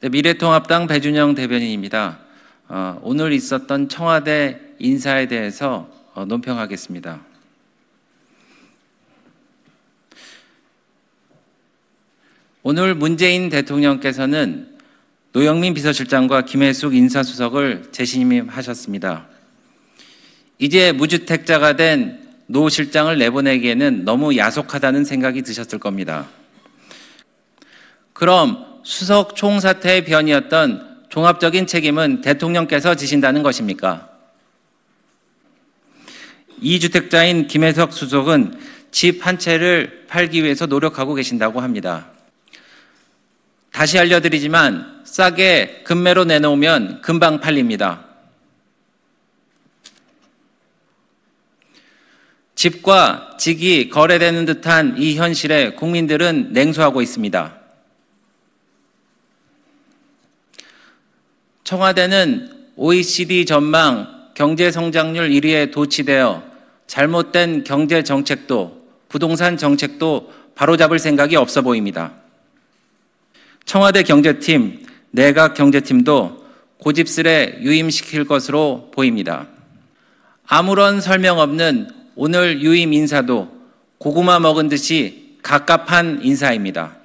네, 미래통합당 배준영 대변인입니다. 어, 오늘 있었던 청와대 인사에 대해서 어, 논평하겠습니다. 오늘 문재인 대통령께서는 노영민 비서실장과 김혜숙 인사수석을 재신임하셨습니다. 이제 무주택자가 된 노 실장을 내보내기에는 너무 야속하다는 생각이 드셨을 겁니다. 그럼 수석 총사태의 변이었던 종합적인 책임은 대통령께서 지신다는 것입니까? 이주택자인 김혜석 수석은 집 한 채를 팔기 위해서 노력하고 계신다고 합니다. 다시 알려드리지만 싸게 금매로 내놓으면 금방 팔립니다. 집과 직이 거래되는 듯한 이 현실에 국민들은 냉소하고 있습니다. 청와대는 OECD 전망 경제 성장률 1위에 도치되어 잘못된 경제 정책도 부동산 정책도 바로잡을 생각이 없어 보입니다. 청와대 경제팀, 내각 경제팀도 고집스레 유임시킬 것으로 보입니다. 아무런 설명 없는 오늘 유임 인사도 고구마 먹은 듯이 갑갑한 인사입니다.